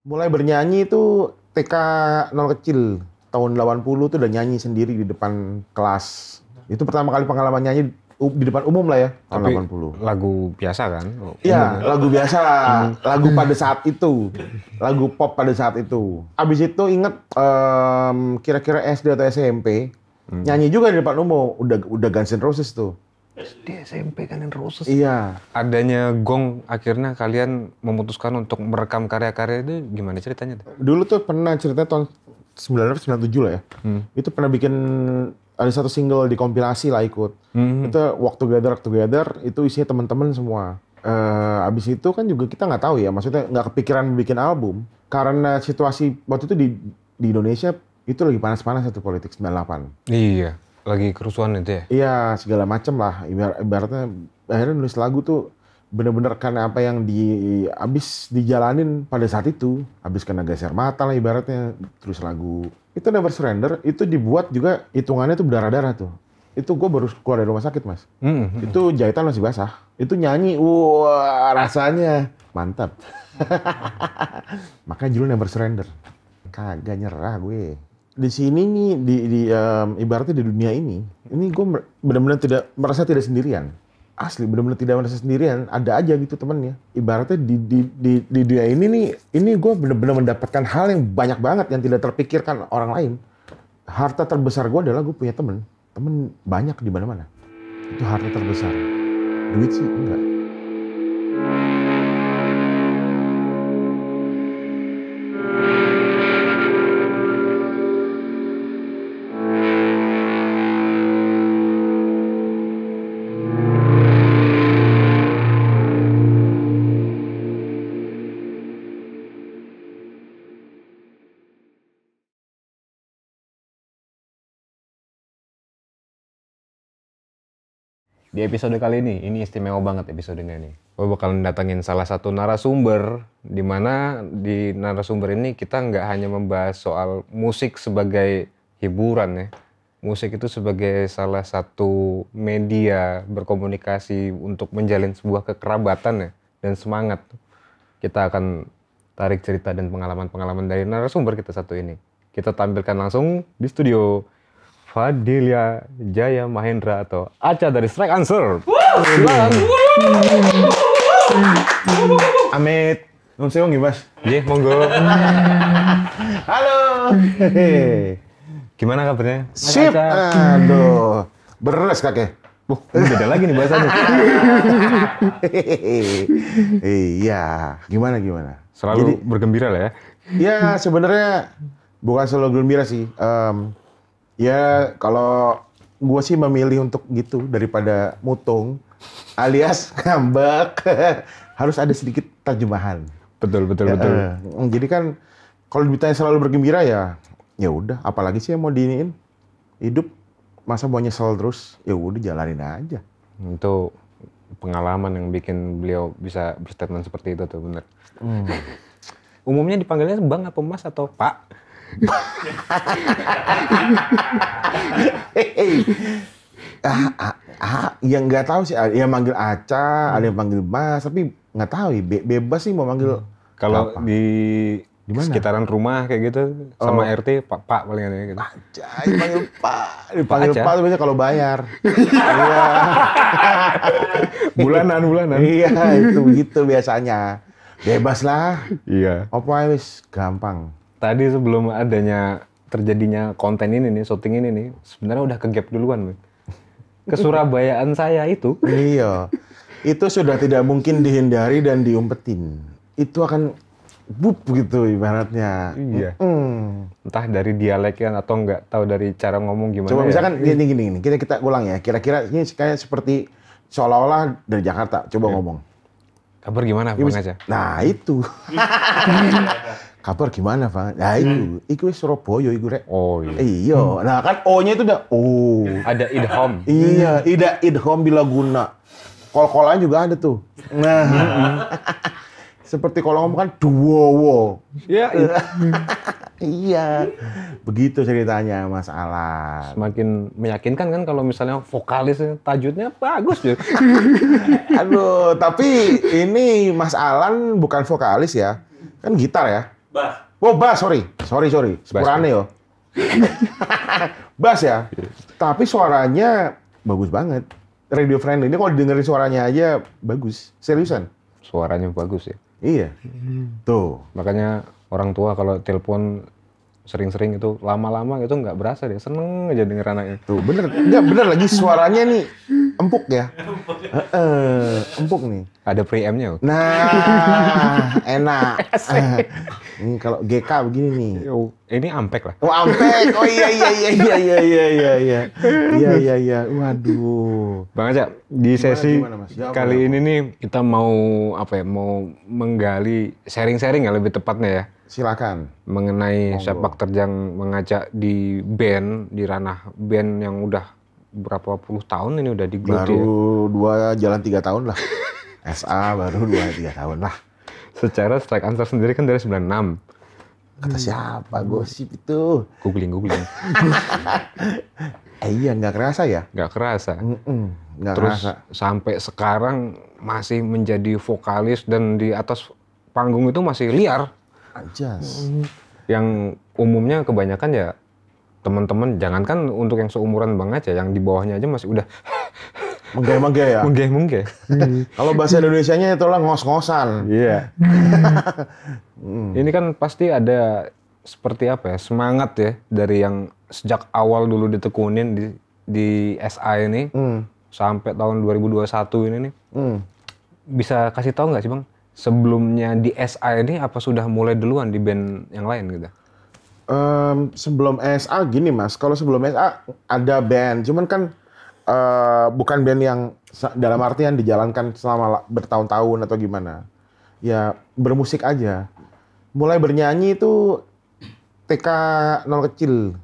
Mulai bernyanyi itu TK nol kecil. Tahun 80 tuh udah nyanyi sendiri di depan kelas. Itu pertama kali pengalaman nyanyi di depan umum lah ya tahun Tapi 80. Lagu biasa kan? Iya, ya? lagu biasa. lah. lagu pada saat itu. Lagu pop pada saat itu. Abis itu inget kira kira-kira SD atau SMP, hmm. nyanyi juga di depan umum. Udah udah Guns N' Roses tuh. SD SMP kan yang rusuh. Iya. Adanya Gong akhirnya kalian memutuskan untuk merekam karya-karya itu gimana ceritanya? Dulu tuh pernah ceritanya tahun 1997 lah ya. Hmm. Itu pernah bikin ada satu single di kompilasi lah ikut. Hmm. Itu Walk Together, Walk Together itu isinya teman-teman semua. Uh, abis itu kan juga kita nggak tahu ya, maksudnya nggak kepikiran bikin album karena situasi waktu itu di di Indonesia itu lagi panas-panas satu politik 98. Iya lagi kerusuhan itu ya? Iya segala macam lah. Ibar ibaratnya akhirnya nulis lagu tuh bener-bener karena apa yang di abis dijalanin pada saat itu abis kena gas air mata lah ibaratnya terus lagu itu never surrender itu dibuat juga hitungannya tuh berdarah-darah tuh itu gue baru keluar dari rumah sakit mas mm-hmm. itu jahitan masih basah itu nyanyi wah rasanya mantap makanya judul never surrender kagak nyerah gue di sini nih di, di um, ibaratnya di dunia ini ini gue benar-benar tidak merasa tidak sendirian asli benar-benar tidak merasa sendirian ada aja gitu temennya ibaratnya di di di, di dunia ini nih ini gue benar-benar mendapatkan hal yang banyak banget yang tidak terpikirkan orang lain harta terbesar gue adalah gue punya temen temen banyak di mana-mana itu harta terbesar duit sih enggak episode kali ini. Ini istimewa banget Episode ini. Gue bakalan datangin salah satu narasumber, di mana di narasumber ini kita nggak hanya membahas soal musik sebagai hiburan ya. Musik itu sebagai salah satu media berkomunikasi untuk menjalin sebuah kekerabatan ya, dan semangat. Kita akan tarik cerita dan pengalaman-pengalaman dari narasumber kita satu ini. Kita tampilkan langsung di studio. Fadilia Jaya Mahendra atau Aca dari Strike Answer. Silakan. Amit. Om nggih ya, Mas. Iya, monggo. Halo. Hmm. Gimana kabarnya? Sip. Aduh. Beres kakek. Wah, beda lagi nih bahasanya. Iya, gimana gimana? Selalu bergembira lah ya. Iya sebenarnya bukan selalu gembira sih. Ya kalau gue sih memilih untuk gitu daripada mutung alias ngambek harus ada sedikit terjemahan. Betul betul ya, betul. Uh, jadi kan kalau ditanya selalu bergembira ya ya udah apalagi sih yang mau diinin hidup masa mau nyesel terus ya udah jalanin aja. Itu pengalaman yang bikin beliau bisa berstatement seperti itu tuh bener. Hmm. Umumnya dipanggilnya bang apa mas atau pak? ah, ah, ah, yang nggak tahu sih ada yang manggil Aca, hmm. ada yang manggil Mas, tapi nggak tahu ya be bebas sih mau manggil. Hmm. Kalau di Dimana? sekitaran rumah kayak gitu oh. sama RT Pak Pak paling ada gitu. Aja dipanggil Pak, dipanggil Pak, tapi kalau bayar. Iya. bulanan bulanan. Iya, itu gitu biasanya. Bebas lah. Iya. Apa wis gampang tadi sebelum adanya terjadinya konten ini nih, syuting ini nih, sebenarnya udah kegap duluan, men. Kesurabayaan saya itu. Iya. Itu sudah tidak mungkin dihindari dan diumpetin. Itu akan bup gitu ibaratnya. Iya. Mm. Entah dari dialeknya atau enggak, tahu dari cara ngomong gimana. Coba ya. misalkan ya. gini gini, kita kita ulang ya. Kira-kira ini kayak seperti seolah-olah dari Jakarta. Coba ya. ngomong. Kabar gimana, iya, Bang Aja? Nah, itu. kabar gimana Pak? Nah itu, hmm. itu Surabaya itu rek. Oh iya. Iya. Hmm. Nah kan O-nya itu udah oh. Ada idhom. iya, ida idhom bila guna. Kol-kolan juga ada tuh. Nah. Hmm. Seperti kalau ngomong kan wo. Iya. Iya. iya. Begitu ceritanya Mas Alan. Semakin meyakinkan kan kalau misalnya vokalis tajudnya bagus ya. Aduh, tapi ini Mas Alan bukan vokalis ya. Kan gitar ya. Bas. Oh, Bas, sorry. Sorry, sorry. Ya. Sepurane yo. Bas ya. Tapi suaranya bagus banget. Radio friendly. Ini kalau dengerin suaranya aja bagus. Seriusan. Suaranya bagus ya. Iya. Hmm. Tuh. Makanya orang tua kalau telepon sering-sering itu lama-lama itu nggak berasa dia seneng aja denger anaknya tuh bener nggak bener lagi suaranya nih empuk ya e empuk nih ada preamp-nya nah enak Ini kalau GK begini nih. Ini ampek lah. Oh ampek. Oh iya iya iya iya iya iya iya iya iya iya iya. Waduh. Bang Aja, di sesi gimana, gimana, Jawab kali ini nih kita mau apa ya? Mau menggali sharing-sharing ya lebih tepatnya ya. Silakan. Mengenai Monggo. sepak terjang mengajak di band di ranah band yang udah berapa puluh tahun ini udah digeluti. Baru ya. dua jalan tiga tahun lah. SA baru dua tiga tahun lah secara strike answer sendiri kan dari 96. Kata hmm. siapa gosip itu? Googling, googling. eh, iya, nggak kerasa ya? Nggak kerasa. Mm -mm, nggak Terus kerasa. sampai sekarang masih menjadi vokalis dan di atas panggung itu masih liar. Ajas. Hmm. Yang umumnya kebanyakan ya teman-teman, jangankan untuk yang seumuran bang aja, yang di bawahnya aja masih udah Menggeh menggeh ya. Menggeh menggeh. Hmm. Kalau bahasa Indonesia-nya itu lah ngos-ngosan. Iya. Yeah. Hmm. Ini kan pasti ada seperti apa ya semangat ya dari yang sejak awal dulu ditekunin di di SA ini hmm. sampai tahun 2021 ini nih. hmm. Bisa kasih tahu nggak sih bang sebelumnya di SA ini apa sudah mulai duluan di band yang lain gitu? um, sebelum SA gini mas, kalau sebelum SA ada band, cuman kan Eh, bukan band yang dalam artian dijalankan selama bertahun-tahun atau gimana. Ya bermusik aja. Mulai bernyanyi itu TK nol kecil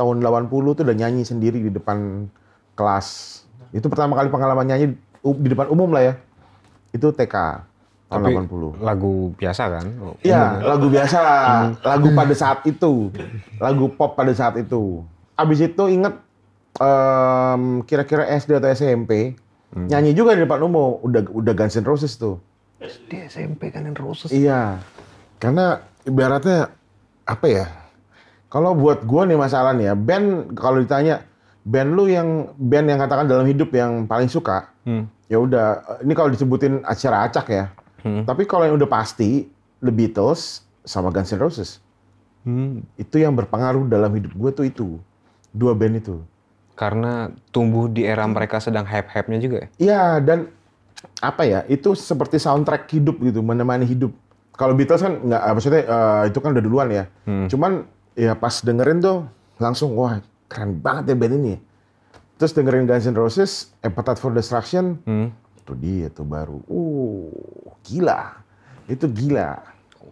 tahun 80 tuh udah nyanyi sendiri di depan kelas. Itu pertama kali pengalaman nyanyi di depan umum lah ya. Itu TK tahun Tapi 80. Lagu biasa kan? Iya, lagu biasa. lah. Lagu pada saat itu. Lagu pop pada saat itu. Abis itu inget um, kira-kira SD atau SMP hmm. nyanyi juga di depan umum udah udah Guns N' Roses tuh SD SMP Guns N' Roses iya karena ibaratnya apa ya kalau buat gua nih masalah nih ya band kalau ditanya band lu yang band yang katakan dalam hidup yang paling suka hmm. ya udah ini kalau disebutin acara acak ya hmm. tapi kalau yang udah pasti The Beatles sama Guns N' Roses hmm. itu yang berpengaruh dalam hidup gue tuh itu dua band itu karena tumbuh di era hmm. mereka sedang hype hype juga ya? Iya, dan apa ya, itu seperti soundtrack hidup gitu, menemani hidup. Kalau Beatles kan nggak, eh, maksudnya uh, itu kan udah duluan ya. Hmm. Cuman ya pas dengerin tuh langsung, wah keren banget ya band ini. Terus dengerin Guns N' Roses, Appetite for Destruction, hmm. tuh dia tuh baru, uh gila, itu gila.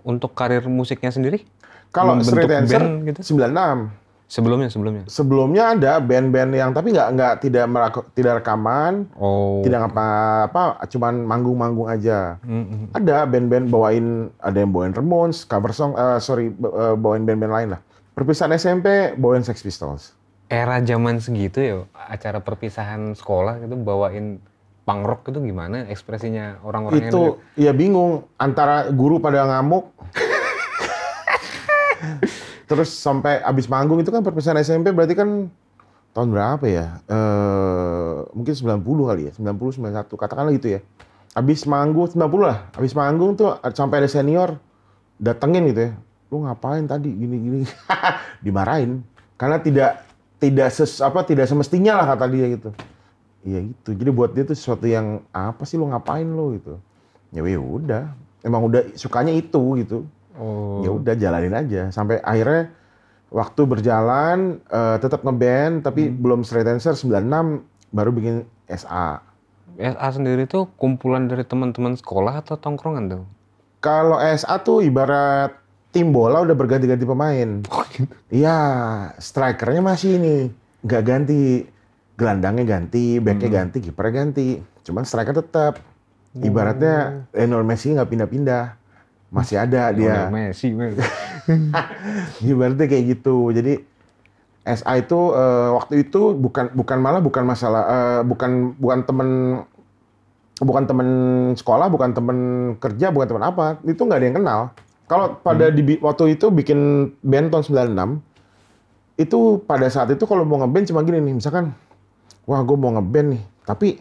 Untuk karir musiknya sendiri? Kalau Straight band gitu? 96. Sebelumnya, sebelumnya. Sebelumnya ada band-band yang tapi nggak nggak tidak meraku, tidak rekaman, oh. tidak apa-apa, cuman manggung-manggung aja. Mm-hmm. Ada band-band bawain, ada yang bawain Ramones, cover song, uh, sorry, eh, bawain band-band lain lah. Perpisahan SMP bawain Sex Pistols. Era zaman segitu ya, acara perpisahan sekolah itu bawain punk rock itu gimana ekspresinya orang-orang itu? Itu ya bingung antara guru pada ngamuk. Terus sampai abis manggung itu kan perpisahan SMP berarti kan tahun berapa ya? E, mungkin 90 kali ya, 90 91 katakanlah gitu ya. Abis manggung 90 lah. Abis manggung tuh sampai ada senior datengin gitu ya. Lu ngapain tadi gini-gini? Dimarahin karena tidak tidak ses, apa tidak semestinya lah kata dia gitu. Iya itu Jadi buat dia tuh sesuatu yang apa sih lu ngapain lu gitu. Ya, ya udah, emang udah sukanya itu gitu Oh. Ya udah jalanin aja sampai akhirnya waktu berjalan uh, eh, tetap ngeband tapi hmm. belum straight dancer 96 baru bikin SA. SA sendiri tuh kumpulan dari teman-teman sekolah atau tongkrongan tuh? Kalau SA tuh ibarat tim bola udah berganti-ganti pemain. Oh, gitu. Iya, strikernya masih ini gak ganti, gelandangnya ganti, backnya hmm. ganti, kipernya ganti. Cuman striker tetap. Oh. Ibaratnya hmm. Lionel Messi nggak pindah-pindah masih ada dia. Messi, Messi. berarti kayak gitu. Jadi SA itu uh, waktu itu bukan bukan malah bukan masalah uh, bukan bukan temen bukan temen sekolah, bukan temen kerja, bukan temen apa. Itu nggak ada yang kenal. Kalau pada hmm. di, waktu itu bikin band tahun 96 itu pada saat itu kalau mau ngeband cuma gini nih misalkan wah gue mau ngeband nih tapi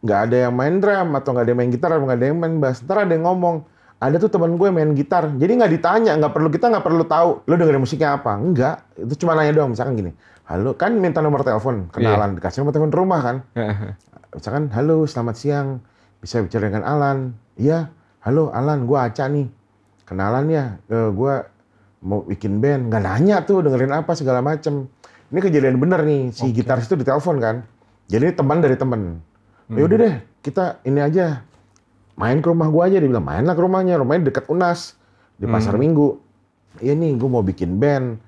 nggak ada yang main drum atau nggak ada yang main gitar atau nggak ada yang main bass ntar ada yang ngomong ada tuh teman gue main gitar jadi nggak ditanya nggak perlu kita nggak perlu tahu lo dengerin musiknya apa enggak itu cuma nanya doang misalkan gini halo kan minta nomor telepon iya. kenalan yeah. dikasih nomor telepon rumah kan misalkan halo selamat siang bisa bicara dengan Alan iya halo Alan gue Aca nih kenalan ya e, eh, gue mau bikin band nggak nanya tuh dengerin apa segala macem ini kejadian bener nih si okay. gitaris itu ditelepon kan jadi teman dari teman, ya hmm. ya udah deh kita ini aja main ke rumah gue aja dia bilang main ke rumahnya rumahnya dekat unas di pasar hmm. minggu ya nih gue mau bikin band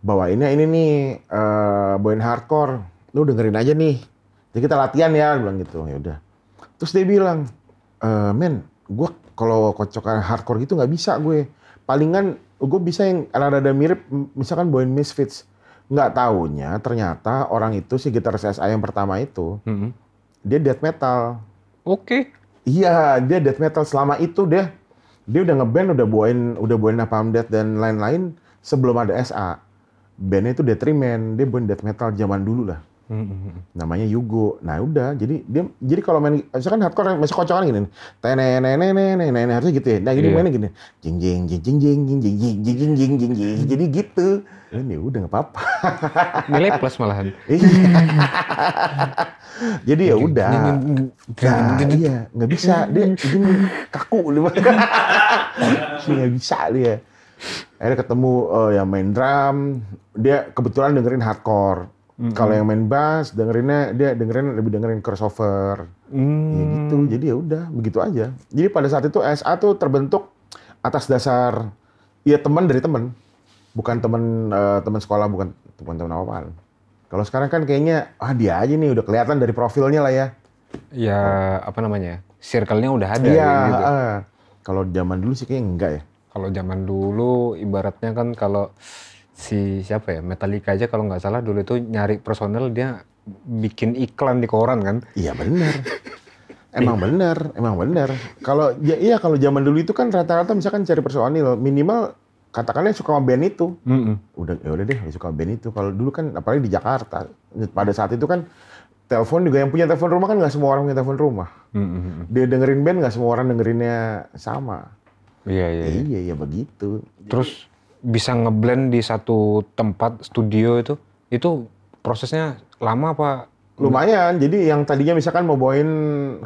bawa ini ini nih uh, eh, boyin hardcore lu dengerin aja nih jadi kita latihan ya dia bilang gitu ya udah terus dia bilang e, men gue kalau kocokan hardcore gitu nggak bisa gue palingan gue bisa yang rada-rada mirip misalkan boyin misfits nggak tahunya. ternyata orang itu si gitar SI yang pertama itu -hmm. dia death metal oke okay. Iya, dia death metal selama itu dia dia udah ngeband, udah buain, udah buain apa Death dan lain-lain sebelum ada SA. Bandnya itu Detriment, dia buain death metal zaman dulu lah hmm. namanya Yugo nah udah jadi dia jadi kalau main saya kan hardcore masih kocokan gini ne harusnya gitu ya nah jadi mainnya gini jing jing jing jing jing jing jing jing jing jing jing jing jing jadi gitu ini udah nggak apa-apa nilai plus malahan jadi ya udah iya nggak bisa dia ini kaku dia nggak bisa dia akhirnya ketemu uh, yang main drum dia kebetulan dengerin hardcore Mm-hmm. Kalau yang main bass dengerinnya dia dengerin lebih dengerin crossover. Ya mm. Ya gitu. Jadi ya udah begitu aja. Jadi pada saat itu SA tuh terbentuk atas dasar ya teman dari teman. Bukan teman uh, teman sekolah, bukan teman teman apa Kalau sekarang kan kayaknya ah dia aja nih udah kelihatan dari profilnya lah ya. Ya apa namanya? Circle-nya udah ada ya, gitu. Uh, kalau zaman dulu sih kayaknya enggak ya. Kalau zaman dulu ibaratnya kan kalau si siapa ya Metallica aja kalau nggak salah dulu itu nyari personel dia bikin iklan di koran kan iya benar emang benar emang benar kalau ya, iya kalau zaman dulu itu kan rata-rata misalkan cari personil minimal katakanlah suka sama band itu mm -hmm. udah ya udah deh suka band itu kalau dulu kan apalagi di Jakarta pada saat itu kan telepon juga yang punya telepon rumah kan nggak semua orang punya telepon rumah mm -hmm. dia dengerin band nggak semua orang dengerinnya sama Iya, iya, iya, iya, iya begitu. Terus bisa ngeblend di satu tempat studio itu itu prosesnya lama apa lumayan jadi yang tadinya misalkan mau bawain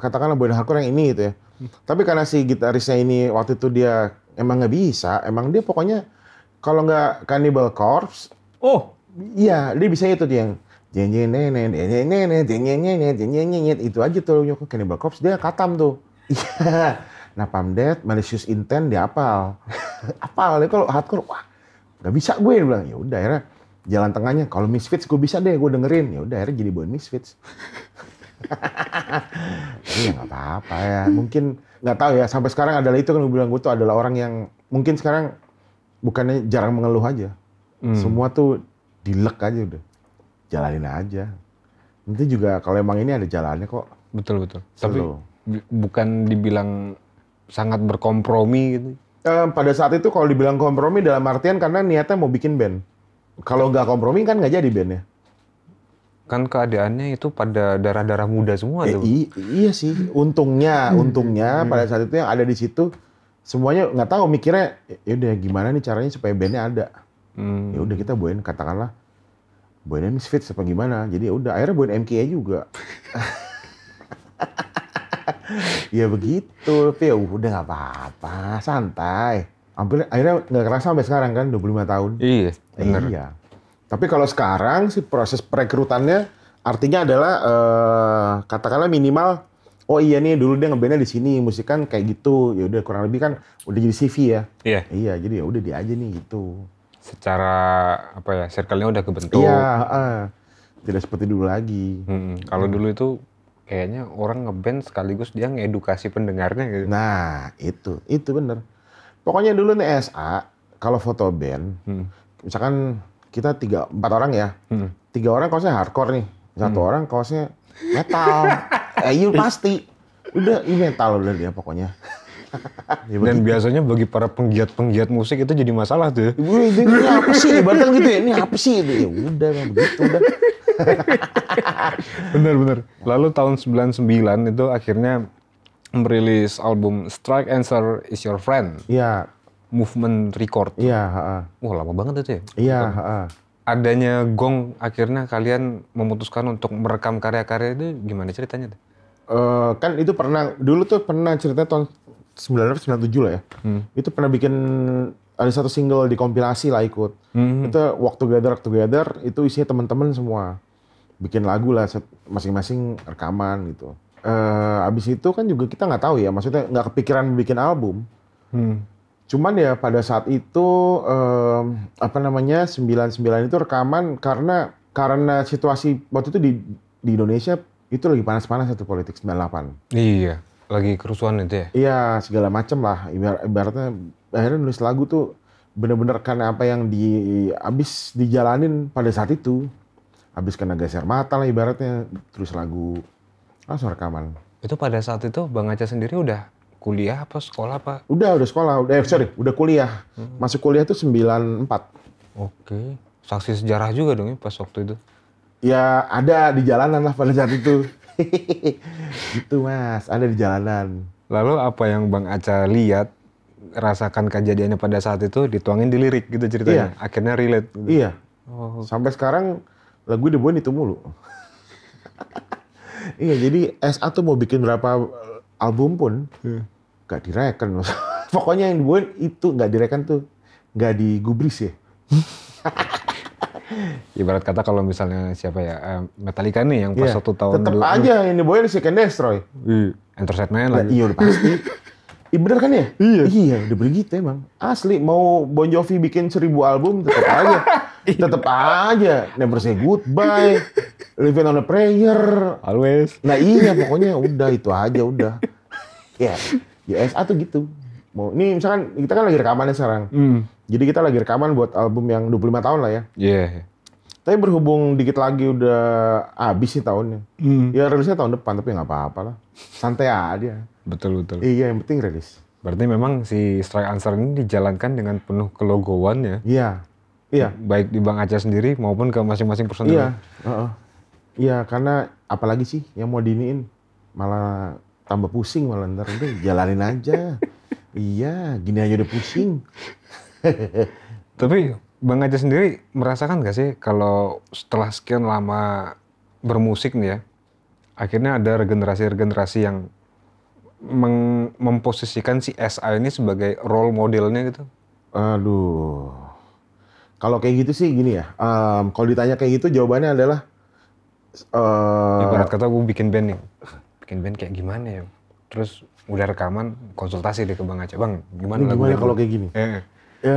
katakanlah bawain hardcore yang ini gitu ya hmm. tapi karena si gitarisnya ini waktu itu dia emang nggak bisa emang dia pokoknya kalau nggak Cannibal Corpse oh iya dia bisa itu dia yang itu aja tuh Cannibal Corpse dia katam tuh iya Death, Malicious Intent dia apal apal deh kalau hardcore wah nggak bisa gue dia bilang ya udah akhirnya jalan tengahnya kalau Misfits gue bisa deh gue dengerin ya udah akhirnya jadi buat Misfits ini ya nggak apa-apa ya mungkin nggak tahu ya sampai sekarang adalah itu kan gue bilang gue tuh adalah orang yang mungkin sekarang bukannya jarang mengeluh aja hmm. semua tuh dilek aja udah jalanin aja nanti juga kalau emang ini ada jalannya kok betul betul Selur. tapi bukan dibilang sangat berkompromi gitu Uh, pada saat itu kalau dibilang kompromi dalam artian karena niatnya mau bikin band. Kalau nggak kompromi kan nggak jadi bandnya. Kan keadaannya itu pada darah-darah muda semua eh, tuh. iya sih, untungnya, hmm. untungnya hmm. pada saat itu yang ada di situ semuanya nggak tahu mikirnya ya udah gimana nih caranya supaya bandnya ada. Hmm. Ya udah kita buatin katakanlah buatin Misfits apa gimana. Jadi ya udah akhirnya buatin MKA juga. ya begitu tapi ya udah nggak apa-apa santai Ambil, akhirnya nggak kerasa sampai sekarang kan 25 tahun iya bener. iya tapi kalau sekarang sih proses perekrutannya artinya adalah eh, katakanlah minimal oh iya nih dulu dia ngebandnya di sini musik kan kayak gitu ya udah kurang lebih kan udah jadi CV ya iya iya jadi ya udah dia aja nih gitu secara apa ya circle-nya udah kebentuk iya uh, tidak seperti dulu lagi hmm, kalau hmm. dulu itu kayaknya orang ngeband sekaligus dia ngedukasi pendengarnya gitu. Nah, itu. Itu bener. Pokoknya dulu nih SA, kalau foto band, hmm. misalkan kita tiga, empat orang ya. Hmm. Tiga orang kaosnya hardcore nih. Satu hmm. orang kaosnya metal. eh, you iya, pasti. Udah, ini metal udah dia pokoknya. ya, Dan begitu. biasanya bagi para penggiat-penggiat musik itu jadi masalah tuh. ini apa sih? Ibaratkan gitu ya, ini apa sih? Itu ya udah, begitu udah. bener bener. Lalu tahun 99 itu akhirnya merilis album Strike Answer Is Your Friend. Iya. Movement Record. Iya. Wah lama banget itu ya. Iya. Adanya Gong akhirnya kalian memutuskan untuk merekam karya-karya itu gimana ceritanya? Uh, kan itu pernah dulu tuh pernah cerita tahun 1997 lah ya. Hmm. Itu pernah bikin ada satu single di kompilasi lah ikut. Hmm. Itu Walk Together, Walk Together itu isinya teman-teman semua bikin lagu lah masing-masing rekaman gitu. Uh, abis itu kan juga kita nggak tahu ya, maksudnya nggak kepikiran bikin album. Hmm. Cuman ya pada saat itu uh, apa namanya 99 itu rekaman karena karena situasi waktu itu di di Indonesia itu lagi panas-panas satu politik 98. Iya, lagi kerusuhan itu ya. Iya, segala macam lah. Ibar, ibaratnya akhirnya nulis lagu tuh bener-bener karena apa yang di abis dijalanin pada saat itu habis kena geser mata lah ibaratnya terus lagu langsung rekaman itu pada saat itu bang Aca sendiri udah kuliah apa sekolah apa udah udah sekolah udah eh, sorry udah kuliah hmm. masuk kuliah tuh 94 oke saksi sejarah juga dong ya pas waktu itu ya ada di jalanan lah pada saat itu itu mas ada di jalanan lalu apa yang bang Aca lihat rasakan kejadiannya pada saat itu dituangin di lirik gitu ceritanya iya. akhirnya relate gitu. iya Oh. Sampai sekarang lah gue dibuain itu mulu. iya jadi SA tuh mau bikin berapa eh, album pun hmm. Iya. gak direken. Pokoknya yang dibuat itu gak direken tuh gak digubris ya. Ibarat kata kalau misalnya siapa ya eh, Metallica nih yang pas yeah. satu tahun tetap dulu, aja yang dibuat si Ken Destroy. Iya. Enter Sandman lagi. Iya udah pasti. Iya bener kan ya? Iya. Iya udah begitu emang. Asli mau Bon Jovi bikin seribu album tetap aja. Iya. tetap aja never say goodbye living on a prayer always nah iya pokoknya udah itu aja udah ya yeah. yes, tuh gitu mau ini misalkan kita kan lagi ya sekarang mm. jadi kita lagi rekaman buat album yang 25 tahun lah ya iya yeah. tapi berhubung dikit lagi udah habis sih tahunnya mm. ya rilisnya tahun depan tapi nggak apa-apa lah santai aja betul betul iya yang penting rilis Berarti memang si strike answer ini dijalankan dengan penuh ya Iya. Iya. Baik di Bang Aceh sendiri maupun ke masing-masing personil. Iya. Uh -uh. Iya, karena apalagi sih yang mau diniin malah tambah pusing malah ntar udah jalanin aja. iya, gini aja udah pusing. Tapi Bang Aceh sendiri merasakan gak sih kalau setelah sekian lama bermusik nih ya, akhirnya ada regenerasi-regenerasi yang meng memposisikan si SI ini sebagai role modelnya gitu? Aduh, kalau kayak gitu sih gini ya. Um, kalau ditanya kayak gitu jawabannya adalah uh, kata gue bikin band nih. Bikin band kayak gimana ya? Terus udah rekaman konsultasi deh ke Bang Aceh. Bang, gimana lagu gimana kalau kayak gini? Eh. Ya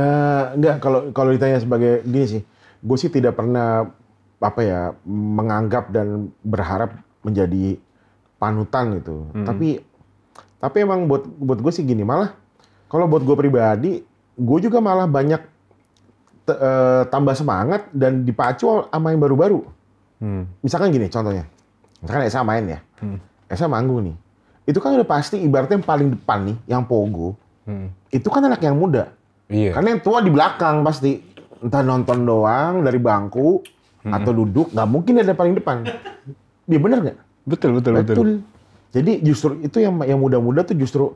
enggak kalau kalau ditanya sebagai gini sih. Gue sih tidak pernah apa ya menganggap dan berharap menjadi panutan gitu. Hmm. Tapi tapi emang buat buat gue sih gini malah kalau buat gue pribadi gue juga malah banyak uh, tambah semangat dan dipacu sama yang baru-baru. Hmm. Misalkan gini contohnya, misalkan Esa main ya, hmm. Esa manggung nih. Itu kan udah pasti ibaratnya yang paling depan nih, yang pogo, hmm. itu kan anak yang muda. Iya. Karena yang tua di belakang pasti entah nonton doang dari bangku hmm. atau duduk, nggak mungkin ada paling depan. Dia bener nggak? Betul, betul, betul, betul. Jadi justru itu yang yang muda-muda tuh justru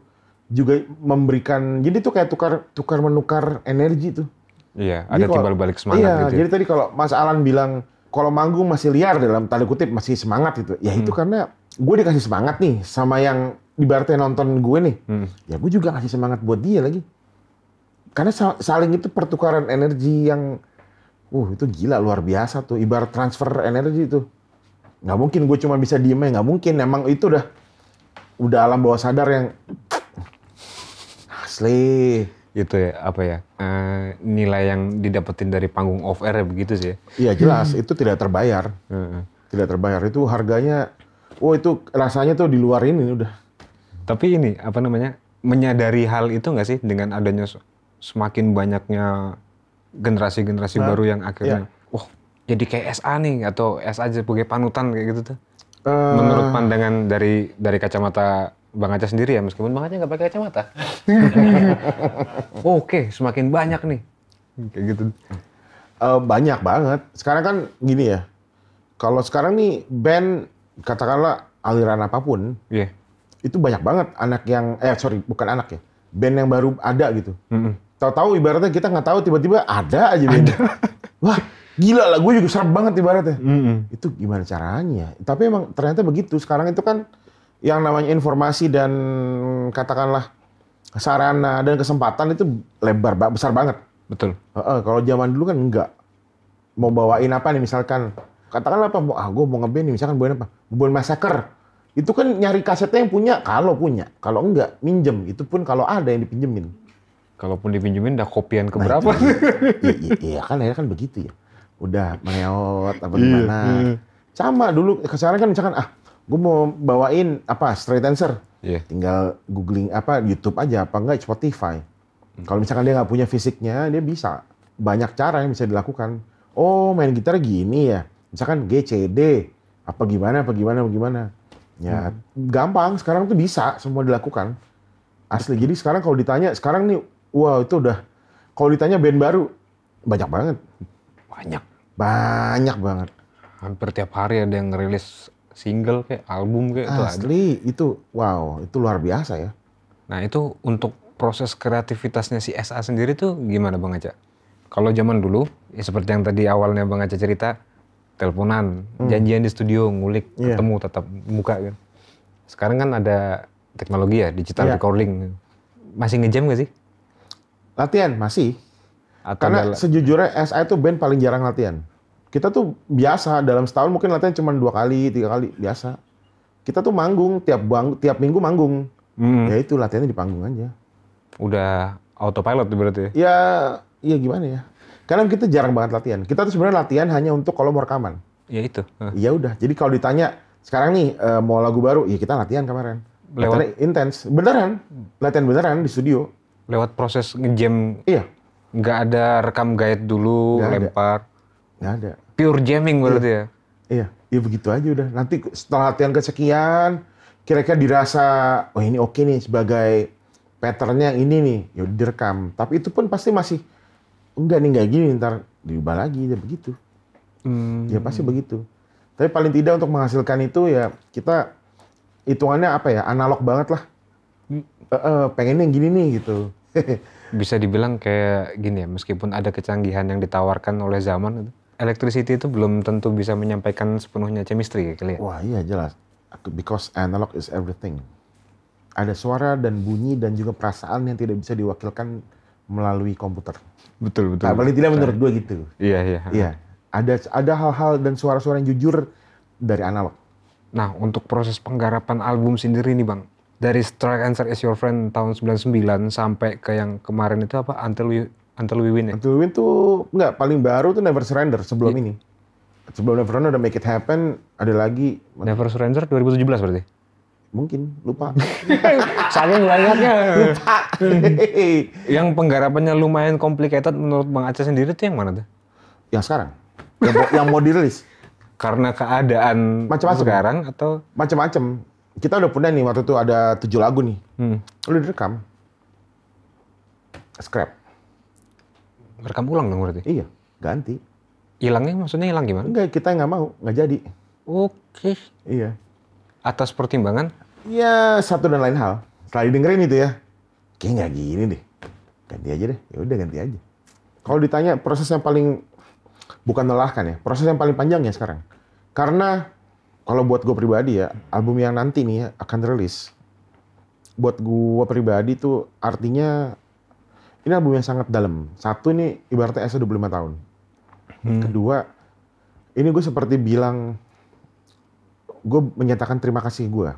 juga memberikan jadi tuh kayak tukar tukar menukar energi tuh. Iya, ada jadi timbal balik semangat iya, gitu. Ya. Jadi tadi kalau Mas Alan bilang kalau manggung masih liar dalam tanda kutip masih semangat gitu. Ya hmm. itu karena gue dikasih semangat nih sama yang ibaratnya nonton gue nih. Hmm. Ya gue juga kasih semangat buat dia lagi. Karena saling itu pertukaran energi yang uh itu gila luar biasa tuh ibarat transfer energi itu. Nggak mungkin gue cuma bisa diem ya nggak mungkin. Emang itu udah udah alam bawah sadar yang asli itu ya, apa ya uh, nilai yang didapetin dari panggung off air ya begitu sih. Ya? Iya jelas hmm. itu tidak terbayar, hmm. tidak terbayar itu harganya, oh itu rasanya tuh di luar ini udah. Tapi ini apa namanya menyadari hal itu nggak sih dengan adanya semakin banyaknya generasi-generasi nah, baru yang akhirnya, iya. oh, jadi kayak SA nih atau SA sebagai panutan kayak gitu tuh. Uh, Menurut pandangan dari dari kacamata Bang Aca sendiri ya, meskipun Bang Aca nggak pakai kacamata. Oke, okay, semakin banyak nih. Kayak gitu. Uh, banyak banget. Sekarang kan gini ya, kalau sekarang nih band katakanlah aliran apapun, yeah. itu banyak banget anak yang, eh sorry bukan anak ya, band yang baru ada gitu. Mm -hmm. Tahu-tahu ibaratnya kita nggak tahu tiba-tiba ada aja band. Ada. Wah, gila lah gue juga serem banget ibaratnya. Mm -hmm. Itu gimana caranya? Tapi emang ternyata begitu. Sekarang itu kan yang namanya informasi dan katakanlah sarana dan kesempatan itu lebar besar banget. Betul. Uh, kalau zaman dulu kan enggak. Mau bawain apa nih misalkan katakanlah apa mau ah gue mau ngeband nih misalkan bawain apa? Bawain masaker. Itu kan nyari kasetnya yang punya kalau punya, kalau enggak minjem. Itu pun kalau ada yang dipinjemin. Kalaupun dipinjemin udah kopian ke nah, Iya, iya, iya, kan akhirnya kan begitu ya. Udah meneot apa gimana. Iya, iya. Sama dulu sekarang kan misalkan ah gue mau bawain apa straight dancer yeah. tinggal googling apa YouTube aja apa enggak Spotify hmm. kalau misalkan dia nggak punya fisiknya dia bisa banyak cara yang bisa dilakukan oh main gitar gini ya misalkan GCD apa gimana apa gimana apa gimana ya hmm. gampang sekarang tuh bisa semua dilakukan asli jadi sekarang kalau ditanya sekarang nih wow itu udah kalau ditanya band baru banyak banget banyak banyak banget hampir tiap hari ada yang rilis single kayak album kayak itu asli ada. itu wow itu luar biasa ya nah itu untuk proses kreativitasnya si SA sendiri tuh gimana bang Aja kalau zaman dulu ya seperti yang tadi awalnya bang Aja cerita teleponan hmm. janjian di studio ngulik yeah. ketemu tetap muka kan sekarang kan ada teknologi ya digital yeah. recording masih ngejam gak sih latihan masih Atau karena dalam... sejujurnya SA itu band paling jarang latihan kita tuh biasa dalam setahun mungkin latihan cuma dua kali tiga kali biasa kita tuh manggung tiap bang tiap minggu manggung hmm. ya itu latihannya di panggung aja udah autopilot berarti ya iya gimana ya karena kita jarang banget latihan kita tuh sebenarnya latihan hanya untuk kalau mau rekaman ya itu iya udah jadi kalau ditanya sekarang nih eh, mau lagu baru ya kita latihan kemarin lewat intens beneran latihan beneran di studio lewat proses ngejam iya nggak ada rekam guide dulu gak lempar Nggak ada. Pure jamming iya. berarti iya. ya? Iya. Ya begitu aja udah. Nanti setelah latihan kesekian, kira-kira dirasa, oh ini oke nih sebagai patternnya yang ini nih. Ya direkam. Tapi itu pun pasti masih, enggak nih enggak gini, ntar diubah lagi, ya begitu. Ya hmm. Ya pasti begitu. Tapi paling tidak untuk menghasilkan itu ya kita hitungannya apa ya, analog banget lah. Hmm. E -e, pengennya yang gini nih gitu. Bisa dibilang kayak gini ya, meskipun ada kecanggihan yang ditawarkan oleh zaman itu electricity itu belum tentu bisa menyampaikan sepenuhnya chemistry ya kali ya? Wah iya jelas. Because analog is everything. Ada suara dan bunyi dan juga perasaan yang tidak bisa diwakilkan melalui komputer. Betul betul. Nah, paling tidak menurut gue gitu. Iya iya. Iya. Ada ada hal-hal dan suara-suara yang jujur dari analog. Nah, untuk proses penggarapan album sendiri nih Bang, dari Strike Answer Is Your Friend tahun 99 sampai ke yang kemarin itu apa Until We Until We Win ya? Until We Win tuh nggak paling baru tuh Never Surrender sebelum yeah. ini. Sebelum Never Surrender udah Make It Happen, ada lagi Never Surrender 2017 berarti? Mungkin, lupa. Saking banyaknya. Lupa. yang penggarapannya lumayan complicated menurut Bang Aceh sendiri tuh yang mana tuh? Yang sekarang. yang, yang mau dirilis. Karena keadaan macam-macam sekarang atau macam-macam. Kita udah punya nih waktu itu ada tujuh lagu nih. Hmm. Udah direkam. Scrap Rekam ulang dong berarti? Iya, ganti. Hilangnya maksudnya hilang gimana? Enggak, kita nggak mau, nggak jadi. Oke. Iya. Atas pertimbangan? Iya, satu dan lain hal. Setelah dengerin itu ya, kayak nggak gini deh. Ganti aja deh, ya udah ganti aja. Kalau ditanya proses yang paling bukan melelahkan ya, proses yang paling panjang ya sekarang. Karena kalau buat gue pribadi ya, album yang nanti nih ya akan rilis. Buat gue pribadi tuh artinya ini album yang sangat dalam. Satu ini ibaratnya S 25 tahun. Hmm. Kedua, ini gue seperti bilang, gue menyatakan terima kasih gue.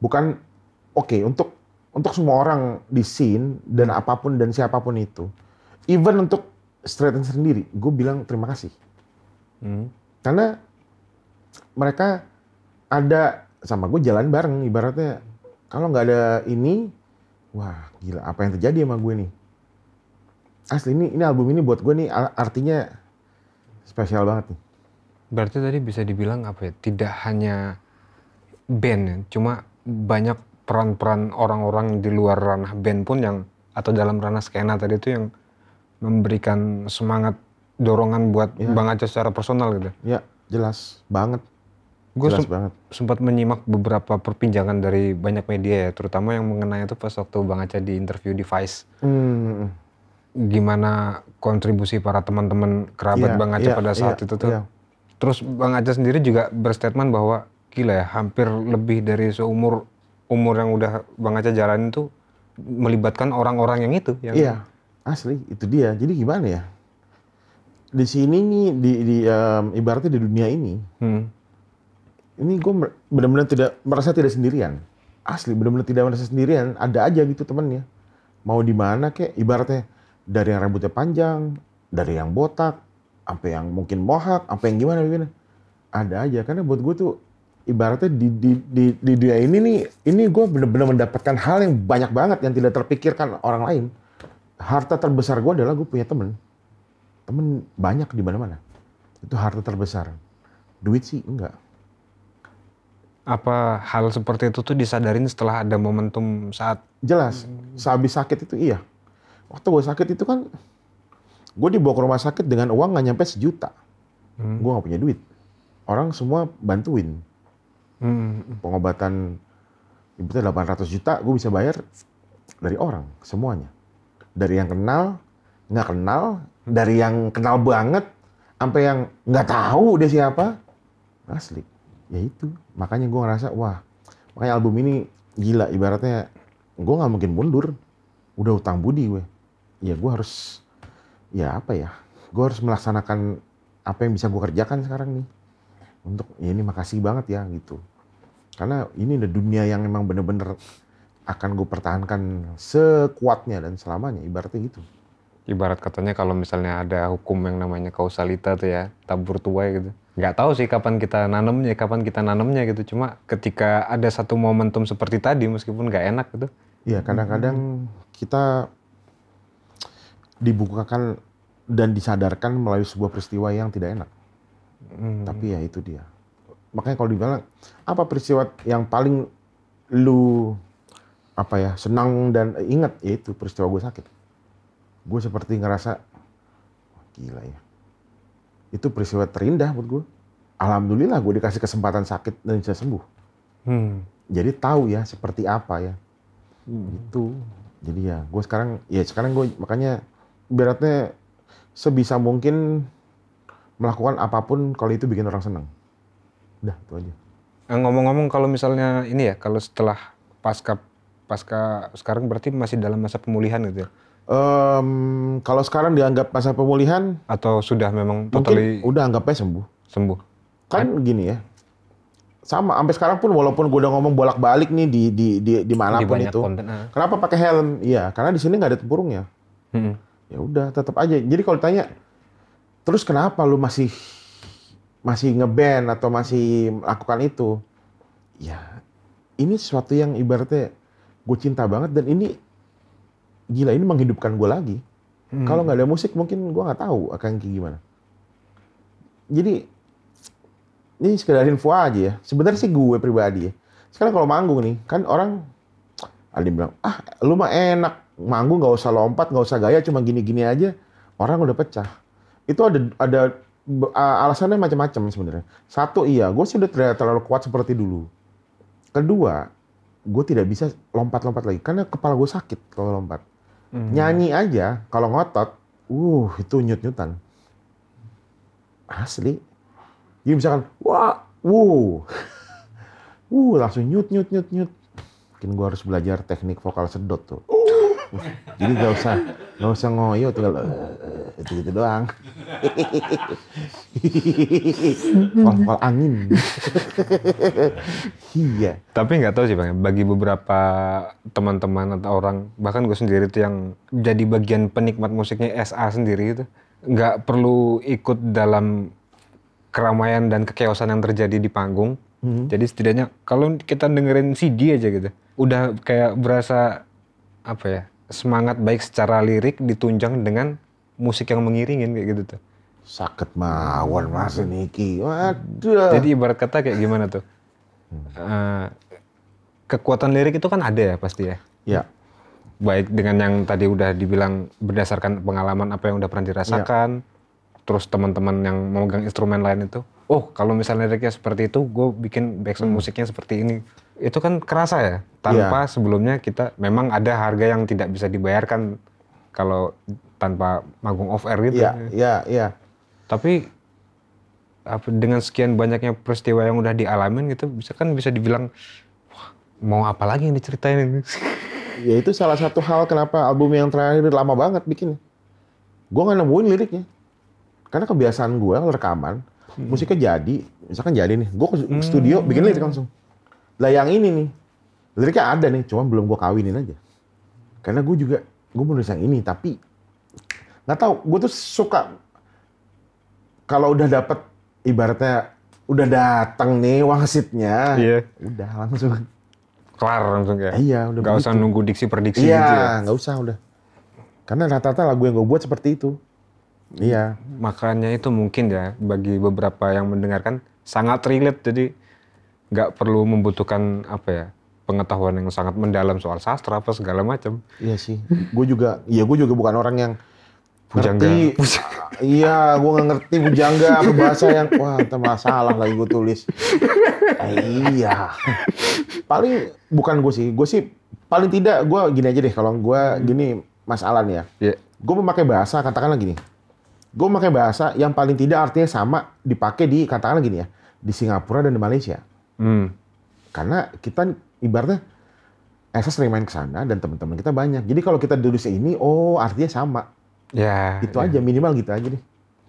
Bukan, oke, okay, untuk untuk semua orang di scene, dan hmm. apapun dan siapapun itu, even untuk Straighten sendiri, gue bilang terima kasih. Hmm. Karena mereka ada sama gue jalan bareng, ibaratnya kalau nggak ada ini, wah gila apa yang terjadi sama gue nih asli ini ini album ini buat gue nih artinya spesial banget nih berarti tadi bisa dibilang apa ya tidak hanya band ya, cuma banyak peran-peran orang-orang di luar ranah band pun yang atau dalam ranah skena tadi itu yang memberikan semangat dorongan buat ya. Bang Aca secara personal gitu ya jelas banget gue sem sempat menyimak beberapa perpinjangan dari banyak media ya, terutama yang mengenai itu pas waktu Bang Aceh di interview di Vice. Hmm, hmm, hmm. Gimana kontribusi para teman-teman kerabat yeah, Bang Aceh yeah, pada iya, saat yeah, itu tuh. Yeah. Terus Bang Aceh sendiri juga berstatement bahwa gila ya, hampir lebih dari seumur umur yang udah Bang Aceh jalanin tuh melibatkan orang-orang yang itu. Yang iya, asli itu dia. Jadi gimana ya? Di sini nih, di, di um, ibaratnya di dunia ini, hmm ini gue benar-benar tidak merasa tidak sendirian asli benar-benar tidak merasa sendirian ada aja gitu temennya mau di mana kek ibaratnya dari yang rambutnya panjang dari yang botak sampai yang mungkin mohak sampai yang gimana gimana ada aja karena buat gue tuh ibaratnya di di di, di dunia ini nih ini gue benar-benar mendapatkan hal yang banyak banget yang tidak terpikirkan orang lain harta terbesar gue adalah gue punya temen temen banyak di mana-mana itu harta terbesar duit sih enggak apa hal seperti itu tuh disadarin setelah ada momentum saat jelas sehabis sakit itu iya waktu gue sakit itu kan gue dibawa ke rumah sakit dengan uang nggak nyampe sejuta hmm. gue nggak punya duit orang semua bantuin hmm. pengobatan delapan ratus juta gue bisa bayar dari orang semuanya dari yang kenal nggak kenal dari yang kenal banget sampai yang nggak tahu dia siapa asli ya itu makanya gue ngerasa wah makanya album ini gila ibaratnya gue nggak mungkin mundur udah utang budi gue ya gue harus ya apa ya gue harus melaksanakan apa yang bisa gue kerjakan sekarang nih untuk ya ini makasih banget ya gitu karena ini udah dunia yang emang bener-bener akan gue pertahankan sekuatnya dan selamanya ibaratnya gitu ibarat katanya kalau misalnya ada hukum yang namanya kausalita tuh ya tabur tuai gitu nggak tahu sih kapan kita nanemnya kapan kita nanemnya gitu. Cuma ketika ada satu momentum seperti tadi, meskipun nggak enak gitu. Iya, kadang-kadang kita dibukakan dan disadarkan melalui sebuah peristiwa yang tidak enak. Hmm. Tapi ya itu dia. Makanya kalau dibilang apa peristiwa yang paling lu apa ya senang dan ingat ya itu peristiwa gue sakit. Gue seperti ngerasa oh, gila ya itu peristiwa terindah buat gue. Alhamdulillah gue dikasih kesempatan sakit dan bisa sembuh. Hmm. Jadi tahu ya seperti apa ya. Hmm. Itu. Jadi ya gue sekarang ya sekarang gue makanya beratnya sebisa mungkin melakukan apapun kalau itu bikin orang seneng. Udah itu aja. Eh, ngomong-ngomong kalau misalnya ini ya kalau setelah pasca pasca sekarang berarti masih dalam masa pemulihan gitu ya. Um, kalau sekarang dianggap masa pemulihan atau sudah memang totally mungkin udah anggapnya sembuh. Sembuh. Kan gini ya. Sama sampai sekarang pun walaupun gue udah ngomong bolak-balik nih di di di mana pun itu. Konten, ah. Kenapa pakai helm? Iya, karena di sini nggak ada tempurungnya. Hmm. Ya udah, tetap aja. Jadi kalau ditanya, terus kenapa lu masih masih ngeband atau masih melakukan itu? Ya, ini sesuatu yang ibaratnya gue cinta banget dan ini gila ini menghidupkan gue lagi. Hmm. Kalau nggak ada musik mungkin gue nggak tahu akan kayak gimana. Jadi ini sekedar info aja ya. Sebenarnya sih gue pribadi ya. Sekarang kalau manggung nih, kan orang ada bilang, ah lu mah enak. Manggung nggak usah lompat, nggak usah gaya, cuma gini-gini aja. Orang udah pecah. Itu ada ada alasannya macam-macam sebenarnya. Satu, iya, gue sih udah terlihat terlalu kuat seperti dulu. Kedua, gue tidak bisa lompat-lompat lagi. Karena kepala gue sakit kalau lompat Hmm. Nyanyi aja kalau ngotot, uh itu nyut-nyutan. Asli. Jadi misalkan, wah, uh, uh, langsung nyut nyut nyut nyut. Mungkin gua harus belajar teknik vokal sedot tuh. Uh. Jadi gak usah Gak usah ngoyo, tinggal itu eh, eh, gitu doang. Kol-kol angin. iya. Tapi nggak tahu sih bang, bagi beberapa teman-teman atau orang, bahkan gue sendiri itu yang jadi bagian penikmat musiknya SA sendiri itu, nggak perlu ikut dalam keramaian dan kekeosan yang terjadi di panggung. Hmm. Jadi setidaknya kalau kita dengerin CD aja gitu, udah kayak berasa apa ya semangat baik secara lirik ditunjang dengan musik yang mengiringin kayak gitu tuh. Sakit mawon mas Niki. Waduh. Jadi ibarat kata kayak gimana tuh? Uh, kekuatan lirik itu kan ada ya pasti ya. Ya. Baik dengan yang tadi udah dibilang berdasarkan pengalaman apa yang udah pernah dirasakan. Ya. Terus teman-teman yang memegang instrumen lain itu, oh kalau misalnya liriknya seperti itu, gue bikin background hmm. musiknya seperti ini. Itu kan kerasa ya tanpa yeah. sebelumnya kita memang ada harga yang tidak bisa dibayarkan kalau tanpa magung off air gitu. Iya, ya. iya, iya. Tapi apa, dengan sekian banyaknya peristiwa yang udah dialamin gitu bisa kan bisa dibilang Wah, mau apa lagi yang diceritain ya itu salah satu hal kenapa album yang terakhir lama banget bikin gue nggak nemuin liriknya karena kebiasaan gue rekaman hmm. musiknya jadi misalkan jadi nih gue ke hmm. studio hmm. bikin lirik langsung lah yang ini nih liriknya ada nih, cuman belum gue kawinin aja. Karena gue juga gue menulis yang ini, tapi nggak tahu. Gue tuh suka kalau udah dapet ibaratnya udah datang nih wangsitnya, iya. udah langsung kelar langsung ya. Iya, udah. Gak begitu. usah nunggu diksi per diksi iya, gitu ya. nggak usah udah. Karena rata-rata lagu yang gue buat seperti itu. Iya. Makanya itu mungkin ya bagi beberapa yang mendengarkan sangat relate jadi nggak perlu membutuhkan apa ya pengetahuan yang sangat mendalam soal sastra apa segala macam. Iya sih. gue juga, Iya, gue juga bukan orang yang Bujangga. Iya, gue nggak ngerti bujangga apa bahasa yang wah entah masalah lagi gue tulis. Ah, iya. Paling bukan gue sih, gue sih paling tidak gue gini aja deh kalau gue gini Mas Alan ya. Yeah. Gue memakai bahasa katakanlah gini. Gue memakai bahasa yang paling tidak artinya sama dipakai di katakanlah gini ya di Singapura dan di Malaysia. Hmm. Karena kita ibaratnya Esa sering main ke sana dan teman-teman kita banyak. Jadi kalau kita sih ini, oh artinya sama. Ya. Itu ya. aja minimal gitu aja deh.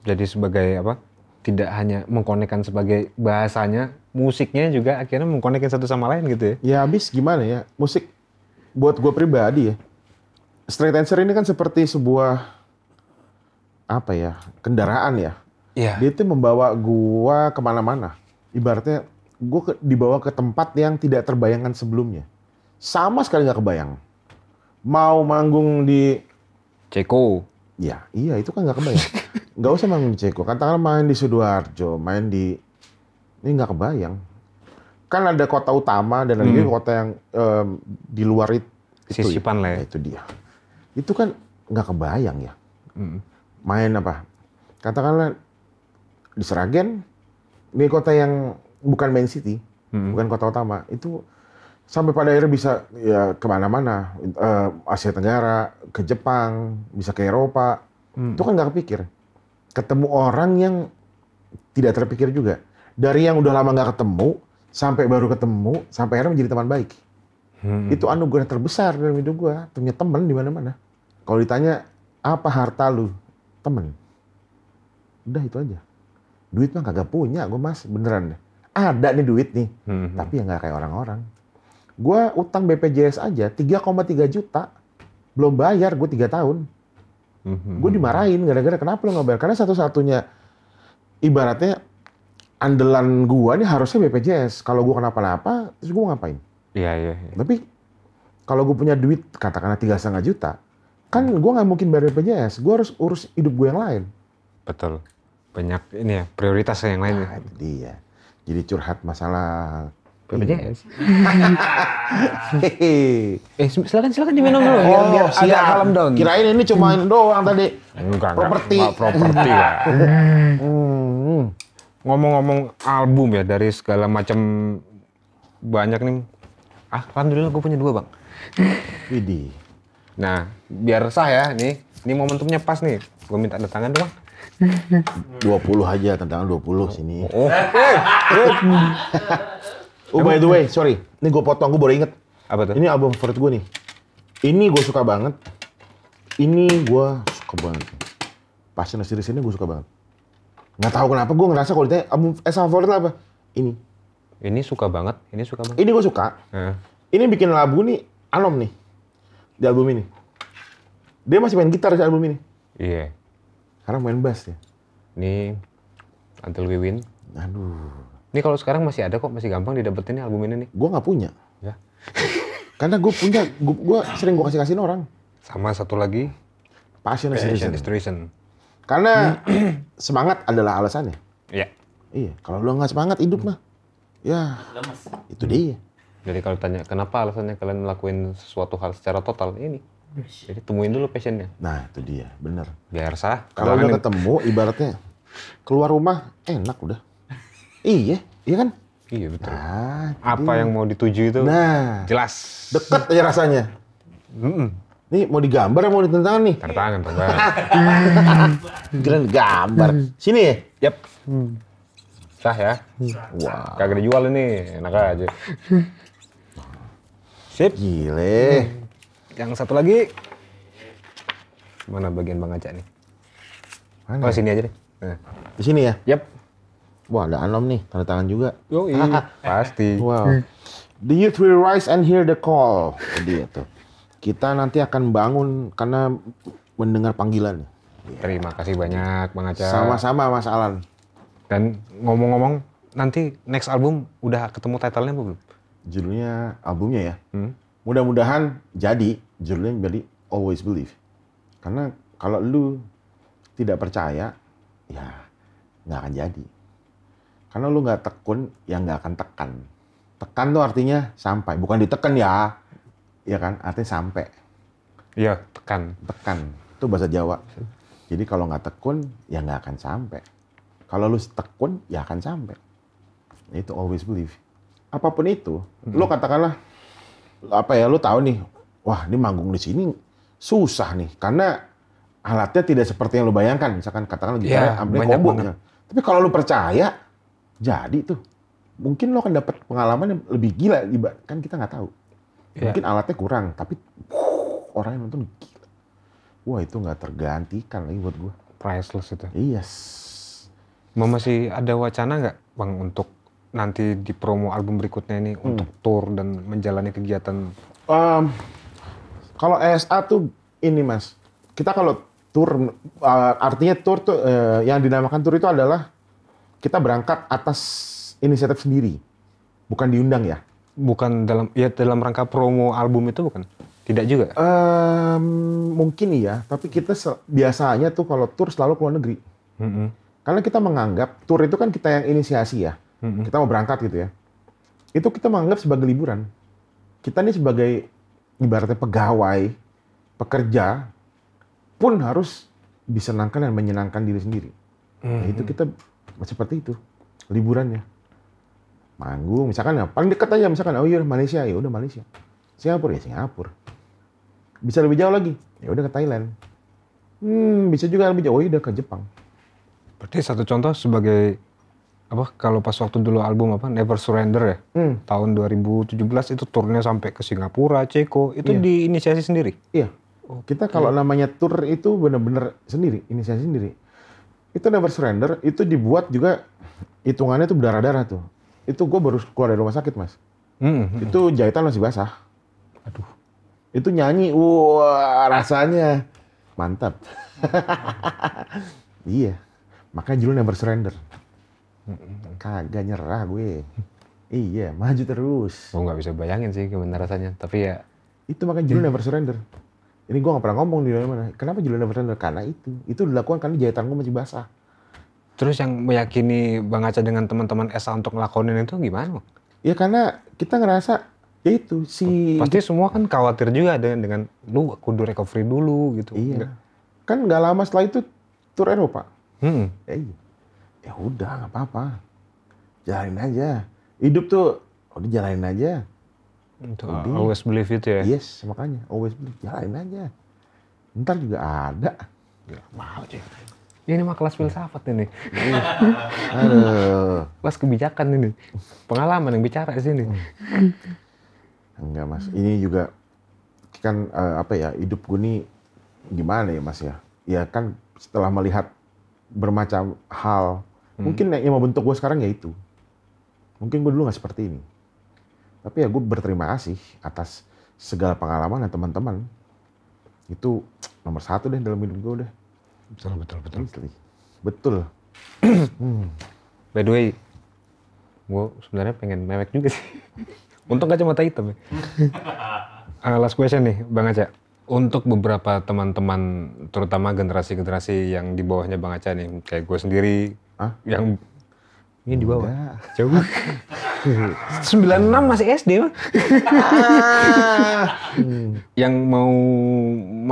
Jadi sebagai apa? Tidak hanya mengkonekkan sebagai bahasanya, musiknya juga akhirnya mengkonekkan satu sama lain gitu ya. Ya habis gimana ya? Musik buat gue pribadi ya. Straight answer ini kan seperti sebuah apa ya kendaraan ya. Iya. Dia itu membawa gua kemana-mana. Ibaratnya gue ke, dibawa ke tempat yang tidak terbayangkan sebelumnya. Sama sekali nggak kebayang. Mau manggung di Ceko. Ya, iya itu kan nggak kebayang. Nggak usah manggung di Ceko. Katakanlah main di Sidoarjo, main di ini nggak kebayang. Kan ada kota utama dan ada hmm. kota yang um, di luar itu. Ya. Sisipan lah ya. ya. Itu dia. Itu kan nggak kebayang ya. Hmm. Main apa? Katakanlah di Seragen, ini kota yang bukan main city, hmm. bukan kota utama, itu sampai pada akhirnya bisa ya kemana-mana, uh, Asia Tenggara, ke Jepang, bisa ke Eropa, hmm. itu kan nggak kepikir. Ketemu orang yang tidak terpikir juga. Dari yang udah lama nggak ketemu, sampai baru ketemu, sampai akhirnya menjadi teman baik. Hmm. Itu anugerah terbesar dalam hidup gue, punya temen di mana-mana. Kalau ditanya apa harta lu, temen. Udah itu aja. Duit mah kagak punya, gue mas beneran deh ada nih duit nih, hmm, hmm. tapi ya nggak kayak orang-orang. Gue utang BPJS aja 3,3 juta, belum bayar gue tiga tahun. Hmm. hmm gue hmm. dimarahin gara-gara kenapa lo nggak bayar? Karena satu-satunya ibaratnya andalan gue nih harusnya BPJS. Kalau gue kenapa-napa, terus gue ngapain? Iya iya. Ya. Tapi kalau gue punya duit katakanlah tiga setengah juta, kan gue nggak mungkin bayar BPJS. Gue harus urus hidup gue yang lain. Betul. Banyak ini ya prioritas yang lain. Nah, ya. itu dia. Jadi curhat masalah BPJS. Ya. eh silakan silakan diminum dulu oh, biar siap. agak kalem dong. Kirain ini cuma doang tadi. Enggak, properti. Enggak, properti lah. Hmm, hmm. Ngomong-ngomong album ya dari segala macam banyak nih. Ah, alhamdulillah gue punya dua bang. Widih. Nah, biar sah ya nih. Ini momentumnya pas nih. Gue minta ada tangan doang. Dua puluh aja tantangan puluh sini. Oh, oh. oh. by the way, sorry. Ini gue potong, gue baru inget. Apa tuh? Ini album favorit gue nih. Ini gue suka banget. Ini gue suka banget. Passion Series ini gue suka banget. Gak tau kenapa gue ngerasa kalau ditanya album eh, favorit apa? Ini. Ini suka banget. Ini suka banget. Ini gue suka. Eh. Ini bikin lagu nih Anom nih. Di album ini. Dia masih main gitar di album ini. Iya. Yeah. Sekarang main bass ya? Ini Until We Win. Aduh. Ini kalau sekarang masih ada kok, masih gampang didapetin nih album ini nih. Gue nggak punya. Ya. Karena gue punya, gue sering gue kasih kasihin orang. Sama satu lagi. Passion, Passion Destruction. Karena semangat adalah alasannya. Iya. Iya. Kalau lo nggak semangat hidup mah, ya Lemes. itu dia. Jadi kalau tanya kenapa alasannya kalian melakukan sesuatu hal secara total ini jadi temuin dulu passionnya. Nah itu dia, bener. Biar sah. Kalau udah ketemu, ibaratnya keluar rumah enak udah. iya, iya kan? Iya betul. Nah, Apa iya. yang mau dituju itu? Nah, jelas. Deket aja rasanya. Mm -mm. Nih mau digambar mau ditentang nih? Tertangan, tertangan. keren gambar. Sini ya? Yap. Hmm. Sah ya? Wah. Wow. Kagak dijual ini, enak aja. Sip. Gile. Hmm. Yang satu lagi mana bagian Bang aja nih? Mana? Oh, sini aja deh. Eh. Di sini ya? Yap. Wah, ada Anom nih, tanda tangan juga. Yo, pasti. Wow. The youth will rise and hear the call. Jadi itu. Kita nanti akan bangun karena mendengar panggilan. Terima kasih banyak Bang Aca. Sama-sama Mas Alan. Dan ngomong-ngomong, nanti next album udah ketemu titlenya belum? Judulnya albumnya ya. Hmm? Mudah-mudahan jadi judulnya jadi always believe. Karena kalau lu tidak percaya, ya nggak akan jadi. Karena lu nggak tekun, ya nggak akan tekan. Tekan tuh artinya sampai, bukan ditekan ya. Ya kan, artinya sampai. Iya, tekan. Tekan, itu bahasa Jawa. Jadi kalau nggak tekun, ya nggak akan sampai. Kalau lu tekun, ya akan sampai. Itu always believe. Apapun itu, hmm. lu katakanlah, apa ya, lu tahu nih, wah ini manggung di sini susah nih karena alatnya tidak seperti yang lu bayangkan misalkan katakan lagi ya, ambil combo misalkan. tapi kalau lu percaya jadi tuh mungkin lo akan dapat pengalaman yang lebih gila kan kita nggak tahu ya. mungkin alatnya kurang tapi wuh, orang yang nonton gila wah itu nggak tergantikan lagi buat gua priceless itu yes Mau masih ada wacana nggak bang untuk nanti di promo album berikutnya ini hmm. untuk tour dan menjalani kegiatan um, kalau ESA tuh ini mas, kita kalau tour uh, eh, artinya tour tuh uh, yang dinamakan tour itu adalah kita berangkat atas inisiatif sendiri, bukan diundang ya? Bukan dalam ya dalam rangka promo album itu bukan? Tidak juga? Um, mungkin iya, tapi kita biasanya tuh kalau tour selalu ke luar negeri. Mm -hmm. Karena kita menganggap tour itu kan kita yang inisiasi ya, mm -hmm. kita mau berangkat gitu ya. Itu kita menganggap sebagai liburan. Kita ini sebagai ibaratnya pegawai, pekerja pun harus disenangkan dan menyenangkan diri sendiri. Mm-hmm. Nah, itu mhm. kita seperti itu liburannya. Manggung misalkan ya paling dekat aja misalkan oh iya Malaysia ya udah Malaysia. Singapura ya Singapura. Bisa lebih jauh lagi. Ya udah ke Thailand. Hmm, bisa juga lebih jauh. Oh, ya udah ke Jepang. Berarti satu contoh sebagai apa kalau pas waktu dulu album apa Never Surrender ya hmm. tahun 2017 itu turnya sampai ke Singapura, Ceko itu yeah. diinisiasi sendiri. Iya. Oh, Kita kalau namanya tour itu benar-benar sendiri, inisiasi sendiri. Itu Never Surrender itu dibuat juga hitungannya itu berdarah-darah tuh. Itu gue baru keluar dari rumah sakit mas. Hmm, hmm, hmm. Itu jahitan masih basah. Aduh. Itu nyanyi, wah rasanya mantap. iya. Makanya judul Never Surrender kagak nyerah gue iya maju terus gue nggak bisa bayangin sih gimana rasanya tapi ya itu makan judul never surrender ini gue gak pernah ngomong di mana kenapa judul never surrender karena itu itu dilakukan karena jahitan gue masih basah terus yang meyakini bang Aca dengan teman-teman esa untuk ngelakonin itu gimana ya karena kita ngerasa ya itu si pasti semua kan khawatir juga dengan dengan lu kudu recovery dulu gitu iya. Enggak. kan nggak lama setelah itu tur Eropa hmm. ya, iya ya udah nggak apa-apa jalanin aja hidup tuh udah oh, jalanin aja Untuk udah. always believe it ya yes makanya always believe jalanin aja ntar juga ada mau ya, mahal cuy ini mah kelas filsafat ini. Iya. Kelas kebijakan ini. Pengalaman yang bicara di sini. Hmm. Enggak mas, ini juga kan eh, apa ya hidup gue nih gimana ya mas ya? Ya kan setelah melihat bermacam hal. Hmm. Mungkin hmm. mau bentuk gue sekarang ya itu. Mungkin gue dulu nggak seperti ini. Tapi ya gue berterima kasih atas segala pengalaman dan teman-teman. Itu nomor satu deh dalam hidup gue udah. Betul, betul, betul. Betul. betul. hmm. By the way, gue sebenarnya pengen mewek juga sih. Untung kacamata hitam ya. uh, last question nih, Bang Aca untuk beberapa teman-teman terutama generasi-generasi yang di bawahnya Bang Aca nih kayak gue sendiri Hah? yang ini di bawah sembilan jauh 96 masih SD mah yang mau